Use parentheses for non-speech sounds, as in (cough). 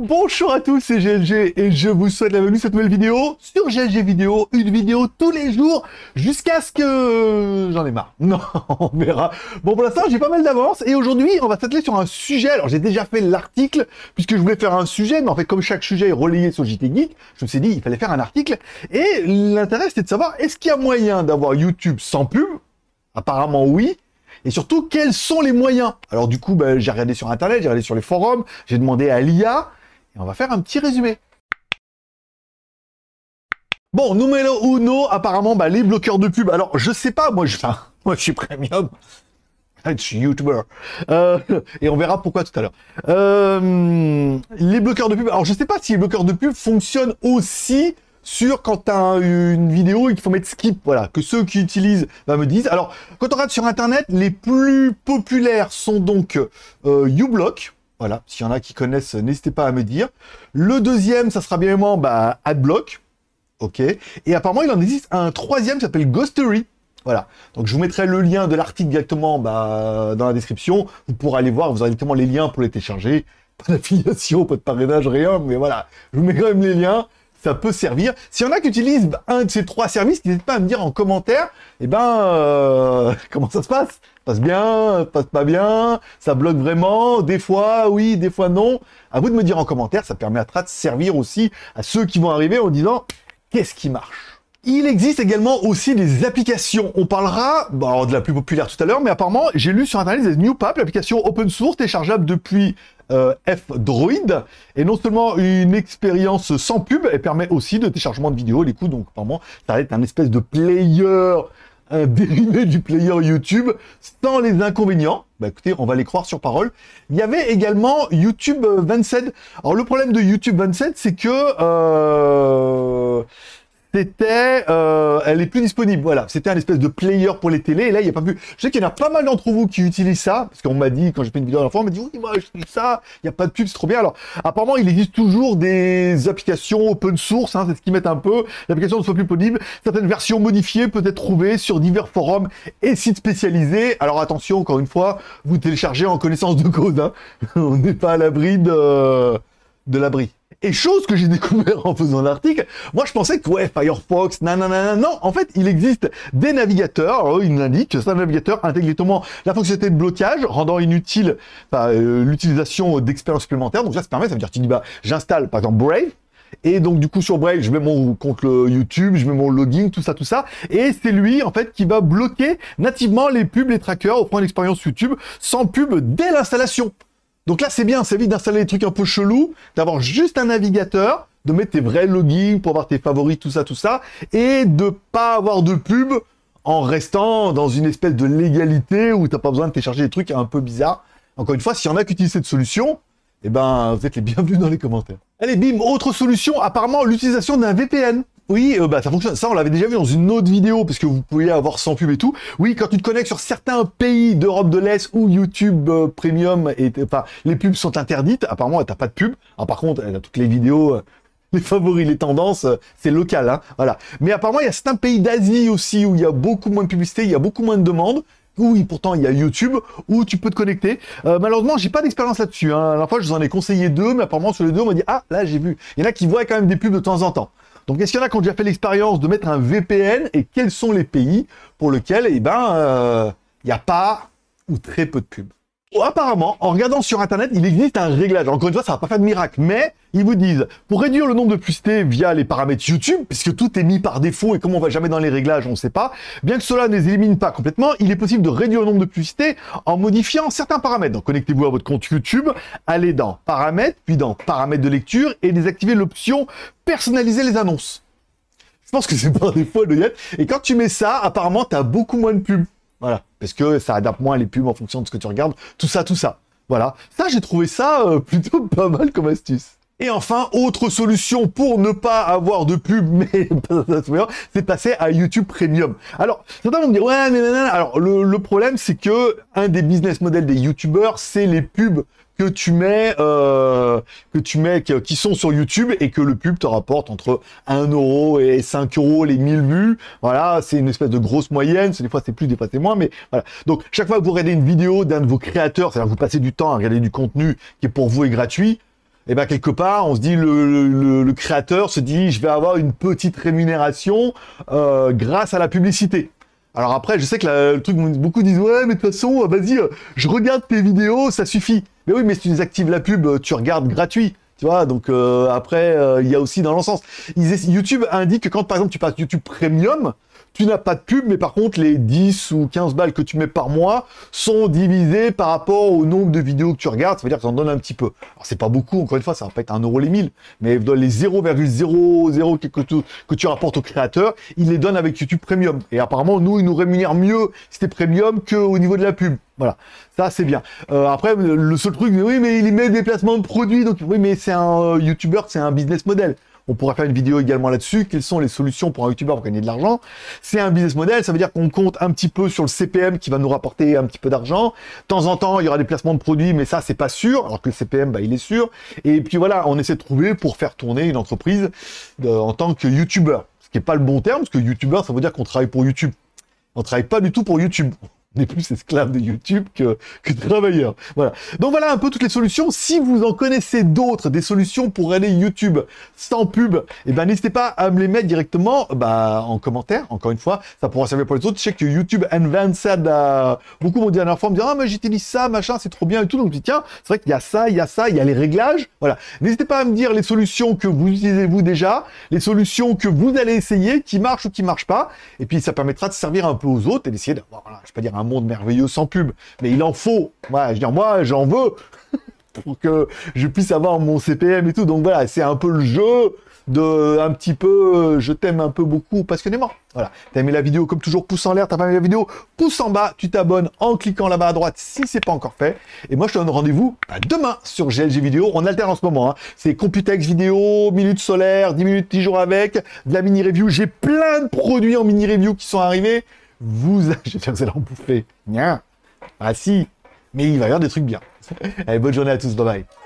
Bonjour à tous, c'est GLG et je vous souhaite la bienvenue à cette nouvelle vidéo sur GLG Vidéo, une vidéo tous les jours jusqu'à ce que j'en ai marre. (laughs) Non, on verra. Bon, pour l'instant, j'ai pas mal d'avance et aujourd'hui, on va s'atteler sur un sujet. Alors, j'ai déjà fait l'article puisque je voulais faire un sujet, mais en fait, comme chaque sujet est relayé sur JT Geek, je me suis dit, il fallait faire un article et l'intérêt, c'était de savoir est-ce qu'il y a moyen d'avoir YouTube sans pub Apparemment, oui. Et surtout, quels sont les moyens Alors du coup, bah, j'ai regardé sur Internet, j'ai regardé sur les forums, j'ai demandé à l'IA, et on va faire un petit résumé. Bon, numéro non, apparemment, bah, les bloqueurs de pub. Alors, je sais pas, moi, je, (laughs) suis premium. (laughs) Je suis YouTuber. Euh, et on verra pourquoi tout à l'heure. Euh, les bloqueurs de pub. Alors, je sais pas si les bloqueurs de pub fonctionnent aussi sur quand tu as une vidéo et qu'il faut mettre skip. Voilà, que ceux qui utilisent bah, me disent. Alors, quand on regarde sur Internet, les plus populaires sont donc euh, uBlock. Voilà, s'il y en a qui connaissent, n'hésitez pas à me dire. Le deuxième, ça sera bien évidemment bah, AdBlock. OK. Et apparemment, il en existe un troisième qui s'appelle Ghostery. Voilà. Donc je vous mettrai le lien de l'article directement bah, dans la description. Vous pourrez aller voir, vous aurez directement les liens pour les télécharger. Pas d'affiliation, pas de parrainage, rien, mais voilà. Je vous mets quand même les liens ça peut servir. S'il y en a qui utilisent un de ces trois services, n'hésitez pas à me dire en commentaire, eh ben, euh, (laughs) comment ça se passe passe bien, ça passe pas bien, ça bloque vraiment, des fois oui, des fois non. À vous de me dire en commentaire, ça permettra de servir aussi à ceux qui vont arriver en disant, qu'est-ce qui marche il existe également aussi des applications. On parlera bah, de la plus populaire tout à l'heure, mais apparemment, j'ai lu sur Internet des NewPap, l'application open source téléchargeable depuis euh, F-Droid. Et non seulement une expérience sans pub, elle permet aussi de téléchargement de vidéos, les coups. Donc, vraiment, ça va être un espèce de player, un dérivé du player YouTube, sans les inconvénients. Bah écoutez, on va les croire sur parole. Il y avait également YouTube 27. Alors, le problème de YouTube 27, c'est que... Euh, euh, elle est plus disponible. Voilà, c'était un espèce de player pour les télés. là, il n'y a pas vu Je sais qu'il y en a pas mal d'entre vous qui utilisent ça, parce qu'on m'a dit quand j'ai fait une vidéo d'enfant on m'a dit oui, moi je ça. Il n'y a pas de pub, c'est trop bien. Alors, apparemment, il existe toujours des applications open source. Hein, c'est ce qu'ils mettent un peu. L'application ne soit plus disponible. Certaines versions modifiées peut être trouvées sur divers forums et sites spécialisés. Alors attention, encore une fois, vous téléchargez en connaissance de cause. Hein. (laughs) on n'est pas à l'abri de de l'abri. Et chose que j'ai découvert en faisant l'article, moi je pensais que ouais, Firefox, nanana, non, en fait il existe des navigateurs, il l'indique, c'est un navigateur intégralement la fonctionnalité de blocage, rendant inutile euh, l'utilisation d'expériences supplémentaires. Donc ça permet, ça veut dire tu dis bah j'installe par exemple Brave, et donc du coup sur Brave, je mets mon compte YouTube, je mets mon login, tout ça, tout ça. Et c'est lui en fait qui va bloquer nativement les pubs, les trackers au point d'expérience YouTube sans pub dès l'installation. Donc là, c'est bien, ça évite d'installer des trucs un peu chelous, d'avoir juste un navigateur, de mettre tes vrais logins pour avoir tes favoris, tout ça, tout ça, et de pas avoir de pub en restant dans une espèce de légalité où t'as pas besoin de télécharger des trucs un peu bizarres. Encore une fois, s'il y en a qui utilisent cette solution, eh ben, vous êtes les bienvenus dans les commentaires. Allez, bim, autre solution, apparemment l'utilisation d'un VPN. Oui, euh, bah, ça fonctionne. Ça, on l'avait déjà vu dans une autre vidéo, parce que vous pouvez avoir sans pub et tout. Oui, quand tu te connectes sur certains pays d'Europe de l'Est où YouTube euh, Premium et les pubs sont interdites. Apparemment, t'as pas de pub. Ah, par contre, toutes les vidéos, euh, (laughs) les favoris, les tendances, c'est local, hein, voilà. Mais apparemment, il y a certains pays d'Asie aussi où il y a beaucoup moins de publicité, il y a beaucoup moins de demandes. Oui, pourtant il y a YouTube où tu peux te connecter. Malheureusement, malheureusement, j'ai pas d'expérience là-dessus. Hein. La fois, je vous en ai conseillé deux, mais apparemment sur les deux, on m'a dit ah là j'ai vu. Il y en a qui voient quand même des pubs de temps en temps. Donc, est-ce qu'il y en a qui ont déjà fait l'expérience de mettre un VPN et quels sont les pays pour lesquels, eh ben, euh, il n'y a pas ou très peu de pubs Oh, apparemment, en regardant sur Internet, il existe un réglage. Encore une fois, ça va pas faire de miracle, mais ils vous disent, pour réduire le nombre de publicités via les paramètres YouTube, puisque tout est mis par défaut et comme on va jamais dans les réglages, on ne sait pas, bien que cela ne les élimine pas complètement, il est possible de réduire le nombre de publicités en modifiant certains paramètres. Donc, connectez-vous à votre compte YouTube, allez dans paramètres, puis dans paramètres de lecture et désactivez l'option personnaliser les annonces. Je pense que c'est par défaut le net. Et quand tu mets ça, apparemment, tu as beaucoup moins de pubs. Voilà. Parce que ça adapte moins les pubs en fonction de ce que tu regardes. Tout ça, tout ça. Voilà. Ça, j'ai trouvé ça euh, (laughs) plutôt pas mal comme astuce. Et enfin, autre solution pour ne pas avoir de pub, (laughs) mais c'est passer à YouTube Premium. Alors, certains vont me dire, ouais, mais Alors, le, problème, c'est que un des business models des youtubeurs, c'est les pubs euh, que tu mets, que tu mets, qui sont sur YouTube et que le pub te rapporte entre 1 euro et 5 euros les 1000 vues. Voilà, c'est une espèce de grosse moyenne. Des fois c'est plus, des fois c'est moins, mais voilà. Donc chaque fois que vous regardez une vidéo d'un de vos créateurs, c'est-à-dire que vous passez du temps à regarder du contenu qui est pour vous et gratuit, et eh ben quelque part, on se dit le, créateur se dit je vais avoir une petite rémunération euh, grâce à la publicité. Alors après, je sais que le truc, beaucoup disent ouais, mais de toute façon, euh, vas-y, euh, je regarde tes vidéos, ça suffit. Mais oui, mais si tu désactives la pub, euh, tu regardes gratuit. Tu vois, donc après, il y a aussi dans l'ensemble. YouTube indique que quand par exemple tu passes YouTube Premium, tu n'as pas de pub, mais par contre, les 10 ou 15 balles que tu mets par mois sont divisées par rapport au nombre de vidéos que tu regardes. Ça veut dire que tu en donnes un petit peu. Alors, c'est pas beaucoup, encore une fois, ça va pas être un euro les 1000, mais dans les 0,00 que tu, que tu rapportes au créateur, il les donne avec YouTube Premium. Et apparemment, nous, ils nous rémunèrent mieux si t'es Premium qu'au niveau de la pub. Voilà, ça c'est bien. Euh, après, le seul truc, oui, mais il met des placements de produits, donc oui, mais c'est un euh, YouTuber, c'est un business model on pourra faire une vidéo également là-dessus, quelles sont les solutions pour un youtubeur pour gagner de l'argent. C'est un business model, ça veut dire qu'on compte un petit peu sur le CPM qui va nous rapporter un petit peu d'argent. De temps en temps, il y aura des placements de produits, mais ça, c'est pas sûr, alors que le CPM, bah, il est sûr. Et puis voilà, on essaie de trouver pour faire tourner une entreprise en tant que youtubeur. Ce qui n'est pas le bon terme, parce que youtubeur, ça veut dire qu'on travaille pour YouTube. On travaille pas du tout pour YouTube on plus esclave de YouTube que, que travailleur. Voilà. Donc voilà un peu toutes les solutions. Si vous en connaissez d'autres, des solutions pour aller YouTube sans pub, eh ben n'hésitez pas à me les mettre directement bah, en commentaire. Encore une fois, ça pourra servir pour les autres. Je sais que YouTube Advanced, beaucoup m'ont dit dernière forme me dire ah mais j'utilise ça, machin, c'est trop bien et tout. Donc je dis tiens, c'est vrai qu'il y a ça, il y a ça, il y a les réglages. Voilà. N'hésitez pas à me dire les solutions que vous utilisez vous déjà, les solutions que vous allez essayer, qui marchent ou qui marchent pas. Et puis ça permettra de servir un peu aux autres et d'essayer d'avoir, voilà, je vais pas dire monde merveilleux sans pub. Mais il en faut. moi je veux moi, j'en veux pour que je puisse avoir mon CPM et tout. Donc voilà, c'est un peu le jeu de un petit peu euh, je t'aime un peu beaucoup passionnément. Voilà. T'as aimé la vidéo comme toujours, pouce en l'air, t'as pas aimé la vidéo, pouce en bas, tu t'abonnes en cliquant là-bas à droite si c'est pas encore fait. Et moi je te donne rendez-vous bah, demain sur GLG vidéo. On alterne en ce moment. Hein. C'est Computex vidéo, minute solaire, 10 minutes, 10 jours avec, de la mini review. J'ai plein de produits en mini review qui sont arrivés vous, (laughs) je vais vous allez en bouffer. Nya. Ah si, mais il va y avoir des trucs bien. allez, bonne journée à tous, bye bye.